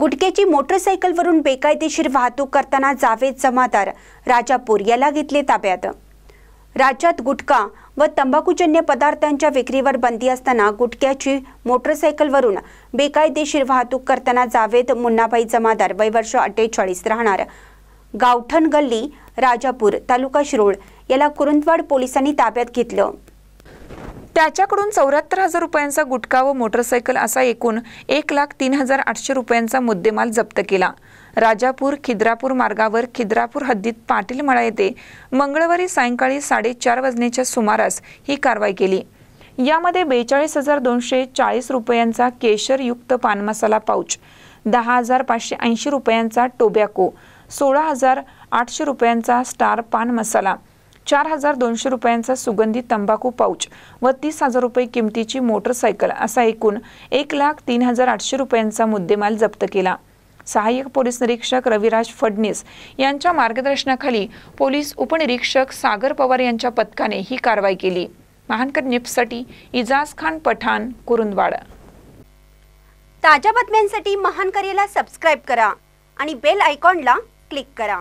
गुटक्याची मोटरसायकलवरून बेकायदेशीर वाहतूक करताना जावेद जमादार राजापूर याला घेतले ताब्यात राज्यात गुटखा व तंबाखूजन्य पदार्थांच्या विक्रीवर बंदी असताना गुटक्याची मोटरसायकलवरून बेकायदेशीर वाहतूक करताना जावेद मुन्नाभाई जमादार वय वर्ष अठ्ठेचाळीस राहणार गावठण गल्ली राजापूर तालुका शिरोळ याला कुरुंदवाड पोलिसांनी ताब्यात घेतलं त्याच्याकडून चौऱ्याहत्तर हजार रुपयांचा गुटखा व मोटरसायकल असा एकूण एक लाख तीन हजार आठशे रुपयांचा मुद्देमाल जप्त केला राजापूर खिद्रापूर मार्गावर खिद्रापूर हद्दीत पाटीलमळा येथे मंगळवारी सायंकाळी साडेचार वाजण्याच्या सुमारास ही कारवाई केली यामध्ये बेचाळीस हजार दोनशे चाळीस रुपयांचा केशरयुक्त पानमसाला पाऊच दहा हजार पाचशे ऐंशी रुपयांचा टोबॅको सोळा हजार आठशे रुपयांचा स्टार पान मसाला चार हजार दोनशे रुपयांचा सुगंधित तंबाखू पाऊच व तीस हजार रुपये किमतीची मोटरसायकल असा एकूण एक लाख तीन हजार आठशे रुपयांचा मुद्देमाल जप्त केला सहाय्यक पोलीस निरीक्षक रविराज फडणीस यांच्या मार्गदर्शनाखाली पोलीस उपनिरीक्षक सागर पवार यांच्या पथकाने ही कारवाई केली महानकर निपसाठी इजाज खान पठाण कुरुंदवाड ताज्या बातम्यांसाठी महानकरेला सबस्क्राईब करा आणि बेल आयकॉनला क्लिक करा